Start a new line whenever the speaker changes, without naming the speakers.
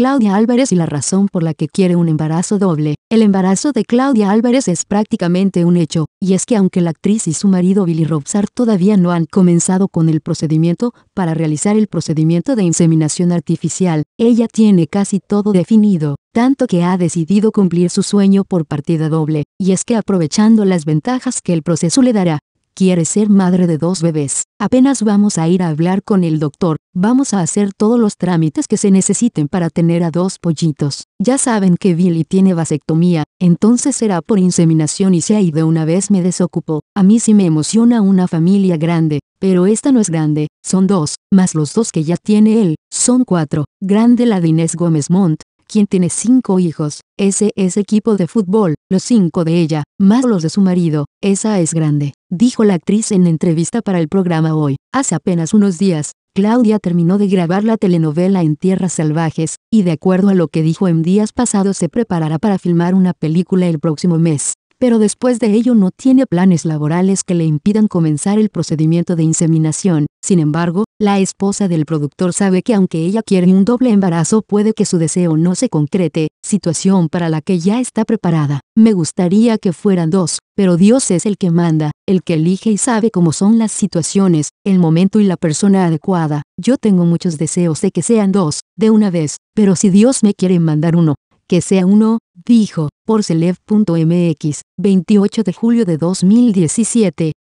Claudia Álvarez y la razón por la que quiere un embarazo doble. El embarazo de Claudia Álvarez es prácticamente un hecho, y es que aunque la actriz y su marido Billy Robsar todavía no han comenzado con el procedimiento, para realizar el procedimiento de inseminación artificial, ella tiene casi todo definido tanto que ha decidido cumplir su sueño por partida doble, y es que aprovechando las ventajas que el proceso le dará, quiere ser madre de dos bebés. Apenas vamos a ir a hablar con el doctor, vamos a hacer todos los trámites que se necesiten para tener a dos pollitos. Ya saben que Billy tiene vasectomía, entonces será por inseminación y si ha de una vez me desocupo. A mí sí me emociona una familia grande, pero esta no es grande, son dos, más los dos que ya tiene él, son cuatro. Grande la de Inés Gómez Montt, quien tiene cinco hijos. Ese es equipo de fútbol, los cinco de ella, más los de su marido, esa es grande dijo la actriz en entrevista para el programa Hoy. Hace apenas unos días, Claudia terminó de grabar la telenovela En Tierras Salvajes, y de acuerdo a lo que dijo en días pasados se preparará para filmar una película el próximo mes, pero después de ello no tiene planes laborales que le impidan comenzar el procedimiento de inseminación. Sin embargo, la esposa del productor sabe que aunque ella quiere un doble embarazo puede que su deseo no se concrete, situación para la que ya está preparada. Me gustaría que fueran dos, pero Dios es el que manda, el que elige y sabe cómo son las situaciones, el momento y la persona adecuada. Yo tengo muchos deseos de que sean dos, de una vez, pero si Dios me quiere mandar uno, que sea uno, dijo, por Celeb.mx, 28 de julio de 2017.